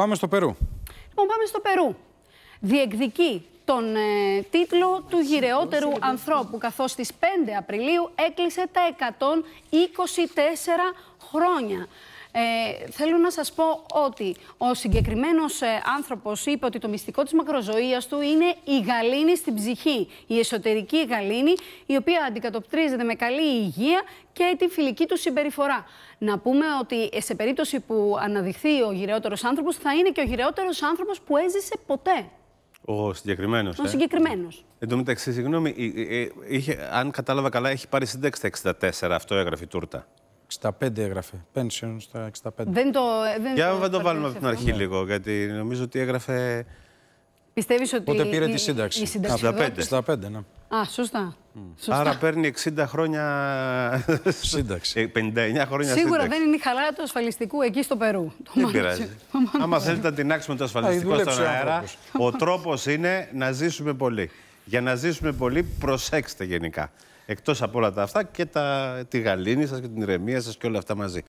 Πάμε στο Περού. Λοιπόν, πάμε στο Περού. Διεκδικεί τον ε, τίτλο του γυρεότερου ανθρώπου, καθώς στις 5 Απριλίου έκλεισε τα 124 χρόνια. Ε, θέλω να σας πω ότι ο συγκεκριμένος ε, άνθρωπος είπε ότι το μυστικό της μακροζωίας του είναι η γαλήνη στην ψυχή. Η εσωτερική γαλήνη, η οποία αντικατοπτρίζεται με καλή υγεία και τη φιλική του συμπεριφορά. Να πούμε ότι σε περίπτωση που αναδειχθεί ο γυρεότερος άνθρωπος, θα είναι και ο γυρεότερος άνθρωπος που έζησε ποτέ. Ο συγκεκριμένος. Ο ε. συγκεκριμένος. Εν τω μεταξύ, συγγνώμη, ε, ε, είχε, αν κατάλαβα καλά, έχει πάρει σύνταξη τα 64. Αυτό έγραφε η τούρτα. 65 έγραφε. Pension στα 65. Δεν το. Δεν Για να το βάλουμε από την αρχή λίγο, γιατί νομίζω ότι έγραφε. Πιστεύεις ότι. Πότε πήρε η, τη σύνταξη. Η 65. 65, ναι. Α, σωστά. Άρα παίρνει 60 χρόνια. Σύνταξη. 59 ε, χρόνια Σίγουρα δεν είναι η χαλά του ασφαλιστικού εκεί στο Περού. Το δεν πειράζει. Άμα θέλετε να τεινάξουμε το ασφαλιστικό στον αέρα, ο τρόπος είναι να ζήσουμε πολύ. Για να ζήσουμε πολύ, προσέξτε γενικά. εκτός από όλα τα αυτά και τα, τη γαλήνη σας και την ηρεμία σας και όλα αυτά μαζί.